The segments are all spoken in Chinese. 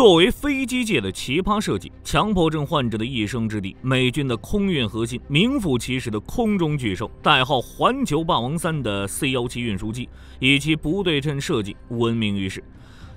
作为飞机界的奇葩设计，强迫症患者的一生之地，美军的空运核心，名副其实的空中巨兽，代号“环球霸王三”的 C 幺七运输机，以其不对称设计闻名于世。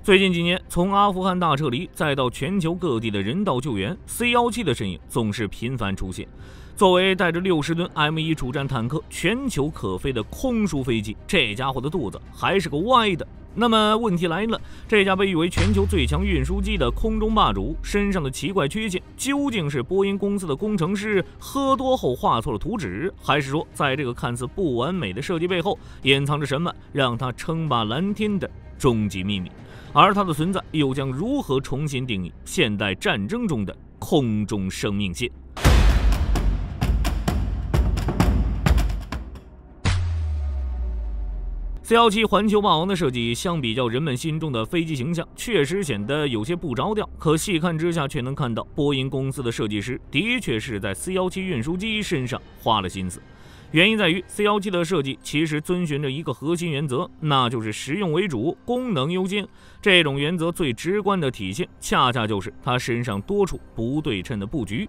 最近几年，从阿富汗大撤离，再到全球各地的人道救援，C 幺七的身影总是频繁出现。作为带着六十吨 M1 主战坦克、全球可飞的空输飞机，这家伙的肚子还是个歪的。那么问题来了：这架被誉为全球最强运输机的空中霸主身上的奇怪缺陷，究竟是波音公司的工程师喝多后画错了图纸，还是说在这个看似不完美的设计背后，隐藏着什么让它称霸蓝天的终极秘密？而它的存在又将如何重新定义现代战争中的空中生命线？C17 环球霸王的设计，相比较人们心中的飞机形象，确实显得有些不着调。可细看之下，却能看到波音公司的设计师的确是在 C17 运输机身上花了心思。原因在于，C17 的设计其实遵循着一个核心原则，那就是实用为主，功能优先。这种原则最直观的体现，恰恰就是它身上多处不对称的布局。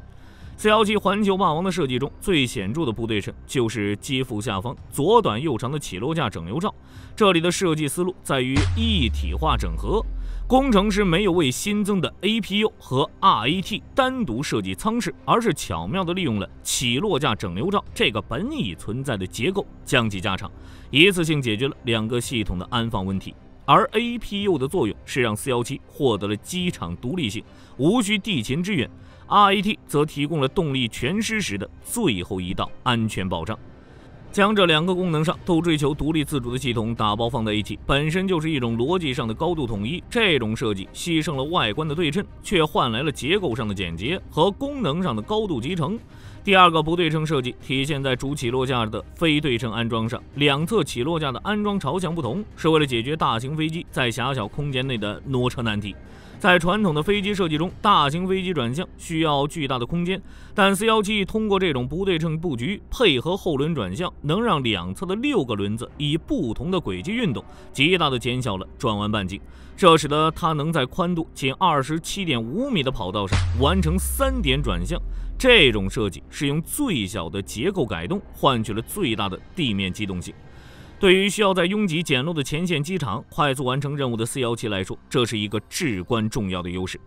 四幺七环球霸王的设计中最显著的不对称，就是机腹下方左短右长的起落架整流罩。这里的设计思路在于一体化整合，工程师没有为新增的 APU 和 RAT 单独设计舱室，而是巧妙地利用了起落架整流罩这个本已存在的结构将其加长，一次性解决了两个系统的安放问题。而 APU 的作用是让四幺七获得了机场独立性，无需地勤支援。RAT 则提供了动力全失时的最后一道安全保障，将这两个功能上都追求独立自主的系统打包放在一起，本身就是一种逻辑上的高度统一。这种设计牺牲了外观的对称，却换来了结构上的简洁和功能上的高度集成。第二个不对称设计体现在主起落架的非对称安装上，两侧起落架的安装朝向不同，是为了解决大型飞机在狭小空间内的挪车难题。在传统的飞机设计中，大型飞机转向需要巨大的空间，但 C17 通过这种不对称布局配合后轮转向，能让两侧的六个轮子以不同的轨迹运动，极大的减小了转弯半径，这使得它能在宽度仅二十七点五米的跑道上完成三点转向。这种设计是用最小的结构改动换取了最大的地面机动性。对于需要在拥挤简陋的前线机场快速完成任务的 C-17 来说，这是一个至关重要的优势。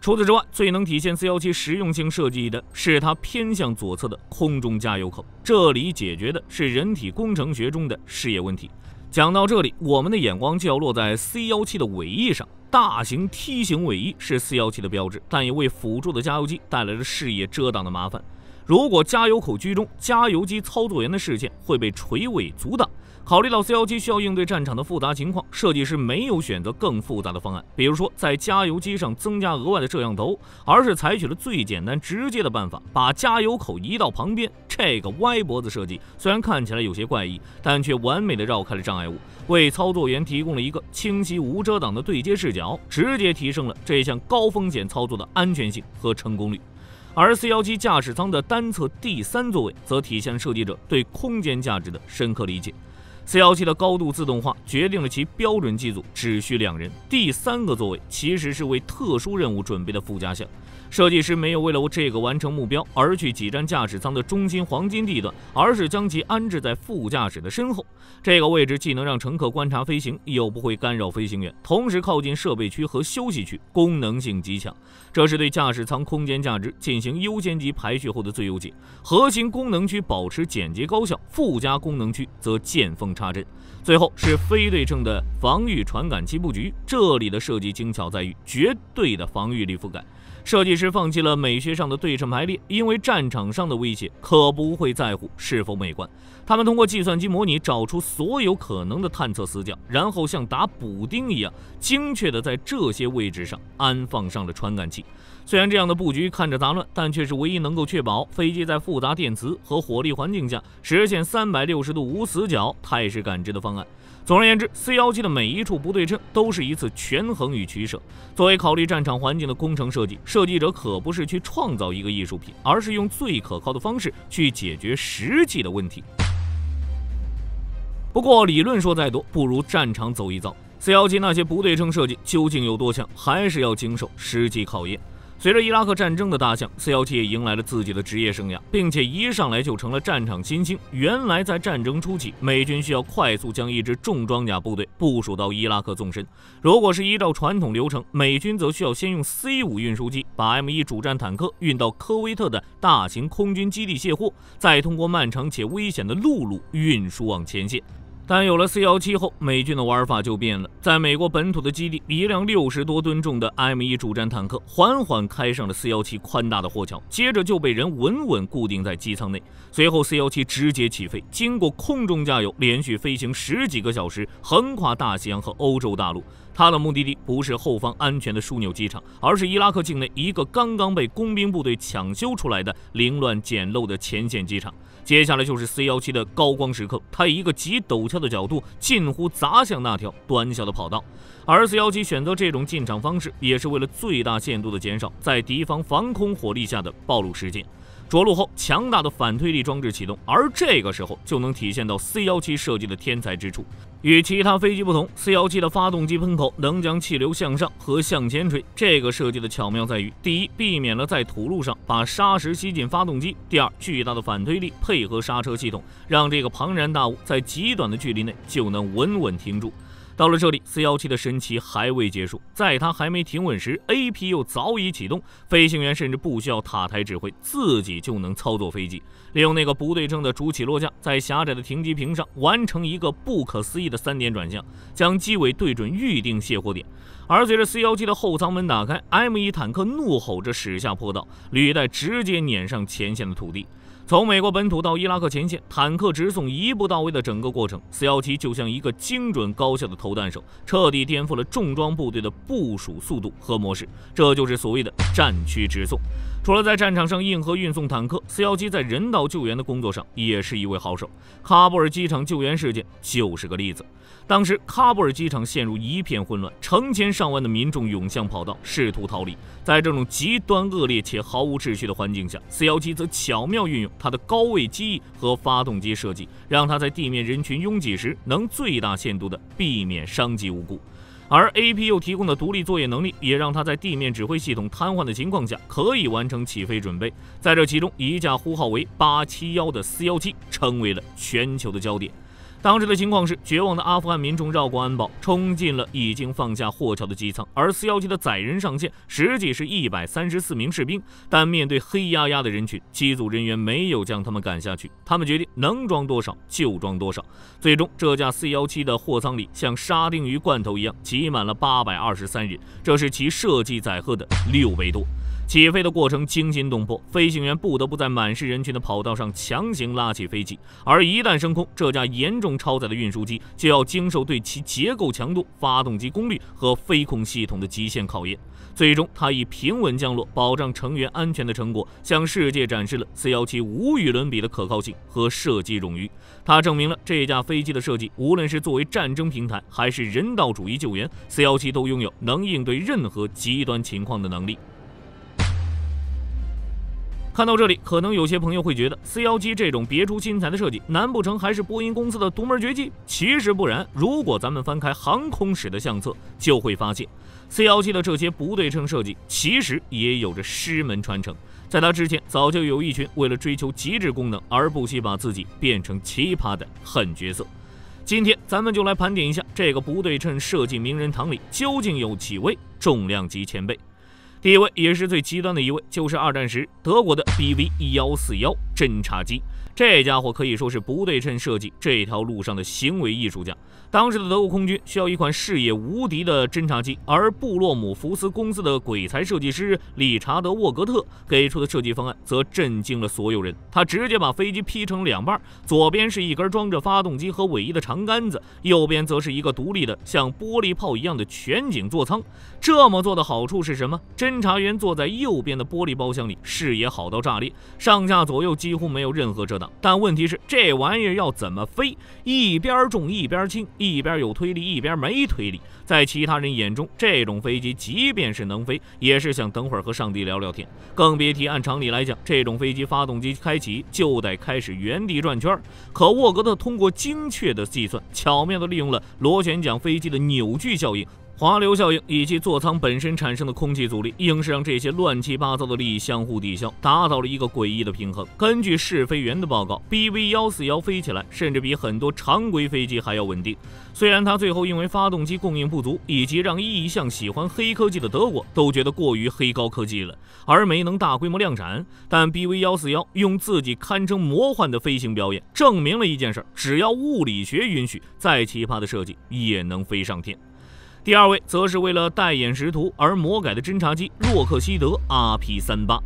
除此之外，最能体现 C-17 实用性设计的是它偏向左侧的空中加油口，这里解决的是人体工程学中的视野问题。讲到这里，我们的眼光就要落在 C-17 的尾翼上。大型梯形尾翼是四幺七的标志，但也为辅助的加油机带来了视野遮挡的麻烦。如果加油口居中，加油机操作员的视线会被垂尾阻挡。考虑到 c 幺七需要应对战场的复杂情况，设计师没有选择更复杂的方案，比如说在加油机上增加额外的摄像头，而是采取了最简单直接的办法，把加油口移到旁边。这个歪脖子设计虽然看起来有些怪异，但却完美的绕开了障碍物，为操作员提供了一个清晰无遮挡的对接视角，直接提升了这项高风险操作的安全性和成功率。而 C 幺七驾驶舱的单侧第三座位，则体现设计者对空间价值的深刻理解。四1 7的高度自动化决定了其标准机组只需两人。第三个座位其实是为特殊任务准备的副驾项，设计师没有为了这个完成目标而去挤占驾驶舱的中心黄金地段，而是将其安置在副驾驶的身后。这个位置既能让乘客观察飞行，又不会干扰飞行员，同时靠近设备区和休息区，功能性极强。这是对驾驶舱空间价值进行优先级排序后的最优解。核心功能区保持简洁高效，附加功能区则见缝。插针，最后是非对称的防御传感器布局。这里的设计精巧在于绝对的防御力覆盖。设计师放弃了美学上的对称排列，因为战场上的威胁可不会在乎是否美观。他们通过计算机模拟找出所有可能的探测死角，然后像打补丁一样精确地在这些位置上安放上了传感器。虽然这样的布局看着杂乱，但却是唯一能够确保飞机在复杂电磁和火力环境下实现三百六十度无死角态势感知的方案。总而言之，C 幺七的每一处不对称都是一次权衡与取舍。作为考虑战场环境的工程设计，设计者可不是去创造一个艺术品，而是用最可靠的方式去解决实际的问题。不过，理论说再多，不如战场走一遭。C 幺七那些不对称设计究竟有多强，还是要经受实际考验。随着伊拉克战争的打响，C 幺七也迎来了自己的职业生涯，并且一上来就成了战场新星。原来在战争初期，美军需要快速将一支重装甲部队部署到伊拉克纵深。如果是依照传统流程，美军则需要先用 C 五运输机把 M 一主战坦克运到科威特的大型空军基地卸货，再通过漫长且危险的陆路运输往前线。但有了四幺七后，美军的玩法就变了。在美国本土的基地，一辆六十多吨重的 M 一主战坦克缓缓开上了四幺七宽大的货桥，接着就被人稳稳固定在机舱内。随后四幺七直接起飞，经过空中加油，连续飞行十几个小时，横跨大西洋和欧洲大陆。它的目的地不是后方安全的枢纽机场，而是伊拉克境内一个刚刚被工兵部队抢修出来的凌乱简陋的前线机场。接下来就是 C 幺七的高光时刻，它以一个极陡峭的角度，近乎砸向那条短小的跑道。而 C 幺七选择这种进场方式，也是为了最大限度的减少在敌方防空火力下的暴露时间。着陆后，强大的反推力装置启动，而这个时候就能体现到 C 幺七设计的天才之处。与其他飞机不同，C-17 的发动机喷口能将气流向上和向前吹。这个设计的巧妙在于：第一，避免了在土路上把沙石吸进发动机；第二，巨大的反推力配合刹车系统，让这个庞然大物在极短的距离内就能稳稳停住。到了这里，C17 的神奇还未结束。在它还没停稳时，AP 又早已启动，飞行员甚至不需要塔台指挥，自己就能操作飞机，利用那个不对称的主起落架，在狭窄的停机坪上完成一个不可思议的三点转向，将机尾对准预定卸货点。而随着 C17 的后舱门打开，M1 坦克怒吼着驶下坡道，履带直接碾上前线的土地。从美国本土到伊拉克前线，坦克直送一步到位的整个过程，四幺七就像一个精准高效的投弹手，彻底颠覆了重装部队的部署速度和模式。这就是所谓的战区直送。除了在战场上硬核运送坦克，四幺七在人道救援的工作上也是一位好手。喀布尔机场救援事件就是个例子。当时喀布尔机场陷入一片混乱，成千上万的民众涌向跑道，试图逃离。在这种极端恶劣且毫无秩序的环境下，四幺七则巧妙运用。它的高位机翼和发动机设计，让它在地面人群拥挤时能最大限度地避免伤及无辜；而 APU 提供的独立作业能力，也让它在地面指挥系统瘫痪的情况下可以完成起飞准备。在这其中，一架呼号为八七幺的四幺七成为了全球的焦点。当时的情况是，绝望的阿富汗民众绕过安保，冲进了已经放下货桥的机舱。而四幺七的载人上线，实际是一百三十四名士兵，但面对黑压压的人群，机组人员没有将他们赶下去。他们决定能装多少就装多少。最终，这架四幺七的货舱里像沙丁鱼罐头一样挤满了八百二十三人，这是其设计载荷的六倍多。起飞的过程惊心动魄，飞行员不得不在满是人群的跑道上强行拉起飞机。而一旦升空，这架严重超载的运输机就要经受对其结构强度、发动机功率和飞控系统的极限考验。最终，它以平稳降落、保障成员安全的成果，向世界展示了 C17 无与伦比的可靠性和设计冗余。它证明了这架飞机的设计，无论是作为战争平台还是人道主义救援，C17 都拥有能应对任何极端情况的能力。看到这里，可能有些朋友会觉得，C17 这种别出心裁的设计，难不成还是波音公司的独门绝技？其实不然。如果咱们翻开航空史的相册，就会发现，C17 的这些不对称设计，其实也有着师门传承。在他之前，早就有一群为了追求极致功能而不惜把自己变成奇葩的狠角色。今天，咱们就来盘点一下这个不对称设计名人堂里，究竟有几位重量级前辈。第一位也是最极端的一位，就是二战时德国的 Bv 幺四幺侦察机。这家伙可以说是不对称设计这条路上的行为艺术家。当时的德国空军需要一款视野无敌的侦察机，而布洛姆福斯公司的鬼才设计师理查德沃格特给出的设计方案则震惊了所有人。他直接把飞机劈成两半，左边是一根装着发动机和尾翼的长杆子，右边则是一个独立的像玻璃炮一样的全景座舱。这么做的好处是什么？侦察员坐在右边的玻璃包厢里，视野好到炸裂，上下左右几乎没有任何遮挡。但问题是，这玩意儿要怎么飞？一边重一边轻，一边有推力一边没推力。在其他人眼中，这种飞机即便是能飞，也是想等会儿和上帝聊聊天，更别提按常理来讲，这种飞机发动机开启就得开始原地转圈儿。可沃格特通过精确的计算，巧妙地利用了螺旋桨飞机的扭矩效应。滑流效应以及座舱本身产生的空气阻力，硬是让这些乱七八糟的利益相互抵消，达到了一个诡异的平衡。根据试飞员的报告，Bv141 飞起来甚至比很多常规飞机还要稳定。虽然它最后因为发动机供应不足，以及让一向喜欢黑科技的德国都觉得过于黑高科技了，而没能大规模量产，但 Bv141 用自己堪称魔幻的飞行表演，证明了一件事儿：只要物理学允许，再奇葩的设计也能飞上天。第二位则是为了带眼识图而魔改的侦察机洛克希德 R P 三八。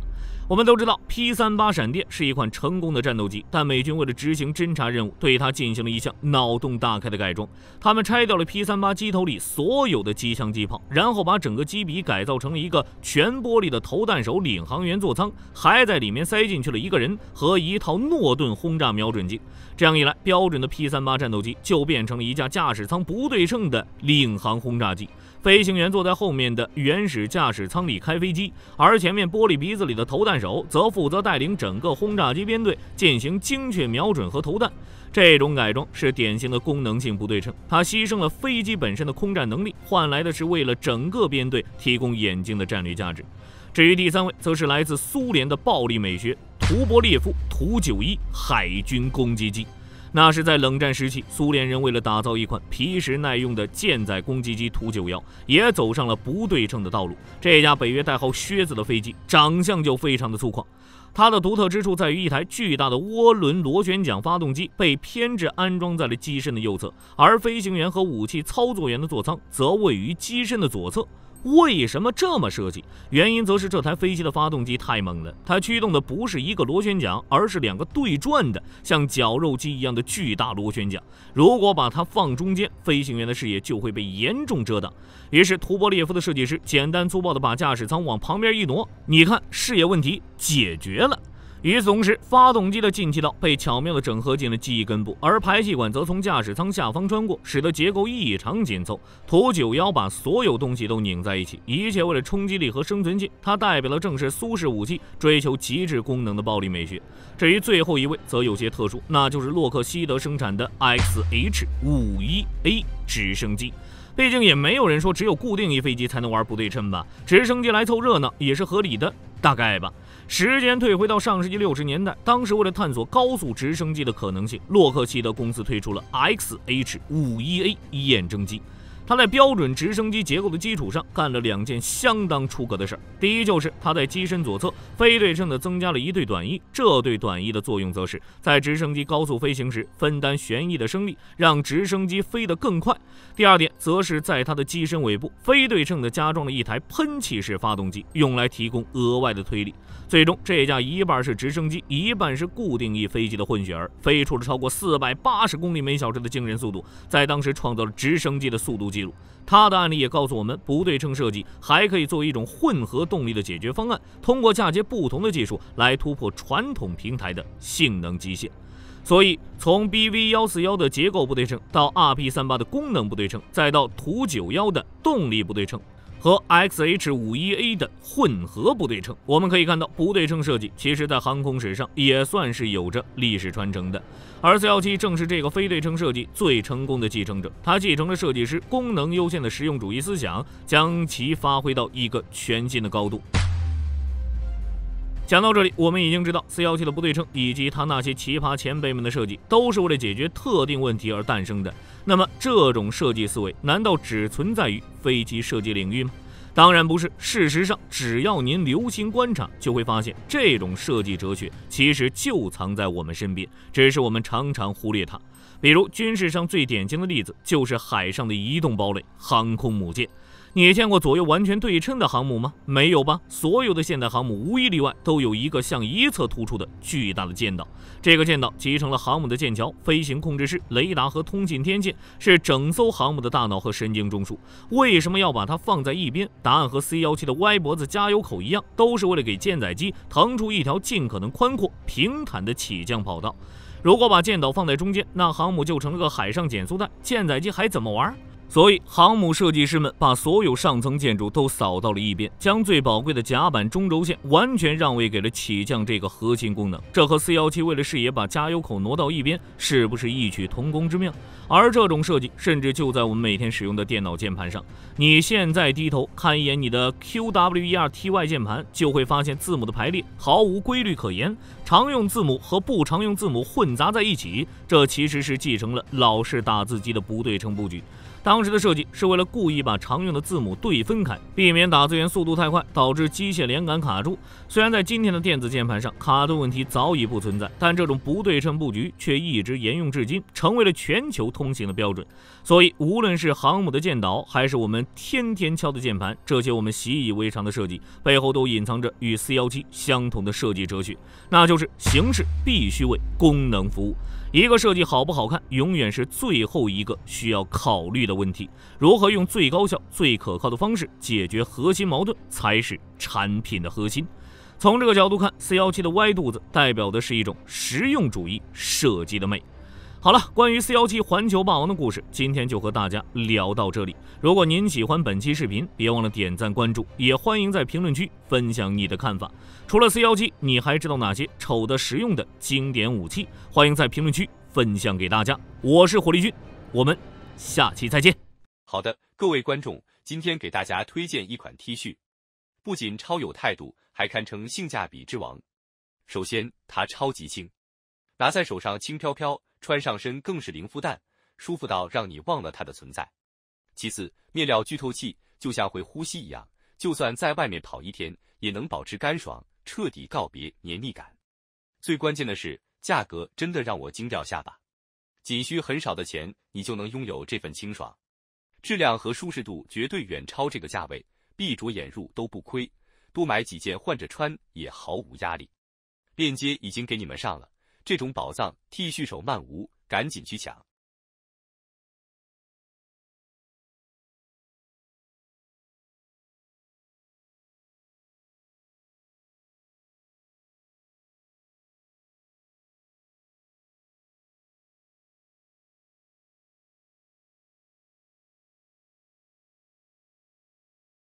我们都知道 P-38 闪电是一款成功的战斗机，但美军为了执行侦察任务，对它进行了一项脑洞大开的改装。他们拆掉了 P-38 机头里所有的机枪机炮，然后把整个机鼻改造成了一个全玻璃的投弹手领航员座舱，还在里面塞进去了一个人和一套诺顿轰炸瞄准镜。这样一来，标准的 P-38 战斗机就变成了一架驾驶舱不对称的领航轰炸机。飞行员坐在后面的原始驾驶舱里开飞机，而前面玻璃鼻子里的投弹手则负责带领整个轰炸机编队进行精确瞄准和投弹。这种改装是典型的功能性不对称，它牺牲了飞机本身的空战能力，换来的是为了整个编队提供眼睛的战略价值。至于第三位，则是来自苏联的暴力美学——图波列夫图九一海军攻击机。那是在冷战时期，苏联人为了打造一款皮实耐用的舰载攻击机图九幺，也走上了不对称的道路。这架北约代号“靴子”的飞机，长相就非常的粗犷。它的独特之处在于，一台巨大的涡轮螺旋桨发动机被偏置安装在了机身的右侧，而飞行员和武器操作员的座舱则位于机身的左侧。为什么这么设计？原因则是这台飞机的发动机太猛了，它驱动的不是一个螺旋桨，而是两个对转的、像绞肉机一样的巨大螺旋桨。如果把它放中间，飞行员的视野就会被严重遮挡。于是图波列夫的设计师简单粗暴地把驾驶舱往旁边一挪，你看，视野问题解决了。与此同时，发动机的进气道被巧妙的整合进了机翼根部，而排气管则从驾驶舱下方穿过，使得结构异常紧凑。图九幺把所有东西都拧在一起，一切为了冲击力和生存性。它代表了正是苏式武器追求极致功能的暴力美学。至于最后一位，则有些特殊，那就是洛克希德生产的 XH 五一 A 直升机。毕竟也没有人说只有固定翼飞机才能玩不对称吧，直升机来凑热闹也是合理的，大概吧。时间退回到上世纪六十年代，当时为了探索高速直升机的可能性，洛克希德公司推出了 XH 五一 A 验证机。他在标准直升机结构的基础上干了两件相当出格的事儿。第一就是他在机身左侧非对称的增加了一对短翼，这对短翼的作用，则是在直升机高速飞行时分担旋翼的升力，让直升机飞得更快。第二点，则是在它的机身尾部非对称的加装了一台喷气式发动机，用来提供额外的推力。最终，这架一半是直升机、一半是固定翼飞机的混血儿，飞出了超过四百八十公里每小时的惊人速度，在当时创造了直升机的速度。记录，它的案例也告诉我们，不对称设计还可以作为一种混合动力的解决方案，通过嫁接不同的技术来突破传统平台的性能极限。所以，从 B V 幺四幺的结构不对称，到 R P 三八的功能不对称，再到图九幺的动力不对称。和 XH51A 的混合不对称，我们可以看到，不对称设计其实，在航空史上也算是有着历史传承的。而四幺七正是这个非对称设计最成功的继承者，它继承了设计师功能优先的实用主义思想，将其发挥到一个全新的高度。讲到这里，我们已经知道四幺七的不对称，以及他那些奇葩前辈们的设计，都是为了解决特定问题而诞生的。那么，这种设计思维难道只存在于飞机设计领域吗？当然不是。事实上，只要您留心观察，就会发现这种设计哲学其实就藏在我们身边，只是我们常常忽略它。比如，军事上最典型的例子就是海上的移动堡垒——航空母舰。你见过左右完全对称的航母吗？没有吧。所有的现代航母无一例外都有一个向一侧突出的巨大的舰岛，这个舰岛集成了航母的舰桥、飞行控制室、雷达和通信天线，是整艘航母的大脑和神经中枢。为什么要把它放在一边？答案和 C-17 的歪脖子加油口一样，都是为了给舰载机腾出一条尽可能宽阔、平坦的起降跑道。如果把舰岛放在中间，那航母就成了个海上减速带，舰载机还怎么玩？所以航母设计师们把所有上层建筑都扫到了一边，将最宝贵的甲板中轴线完全让位给了起降这个核心功能。这和4 1 7为了视野把加油口挪到一边，是不是异曲同工之妙？而这种设计甚至就在我们每天使用的电脑键盘上。你现在低头看一眼你的 QWERTY 键盘，就会发现字母的排列毫无规律可言，常用字母和不常用字母混杂在一起。这其实是继承了老式打字机的不对称布局。当时的设计是为了故意把常用的字母对分开，避免打字员速度太快导致机械连杆卡住。虽然在今天的电子键盘上，卡顿问题早已不存在，但这种不对称布局却一直沿用至今，成为了全球通行的标准。所以，无论是航母的舰岛，还是我们天天敲的键盘，这些我们习以为常的设计背后，都隐藏着与 C 幺七相同的设计哲学，那就是形式必须为功能服务。一个设计好不好看，永远是最后一个需要考虑的问题。如何用最高效、最可靠的方式解决核心矛盾，才是产品的核心。从这个角度看，四幺七的歪肚子代表的是一种实用主义设计的美。好了，关于四幺七环球霸王的故事，今天就和大家聊到这里。如果您喜欢本期视频，别忘了点赞关注，也欢迎在评论区分享你的看法。除了四幺七，你还知道哪些丑的实用的经典武器？欢迎在评论区分享给大家。我是火力军，我们下期再见。好的，各位观众，今天给大家推荐一款 T 恤，不仅超有态度，还堪称性价比之王。首先，它超级轻，拿在手上轻飘飘。穿上身更是零负担，舒服到让你忘了它的存在。其次，面料巨透气，就像会呼吸一样，就算在外面跑一天，也能保持干爽，彻底告别黏腻感。最关键的是，价格真的让我惊掉下巴，仅需很少的钱，你就能拥有这份清爽，质量和舒适度绝对远超这个价位，闭着眼入都不亏，多买几件换着穿也毫无压力。链接已经给你们上了。这种宝藏，t 须手漫无，赶紧去抢！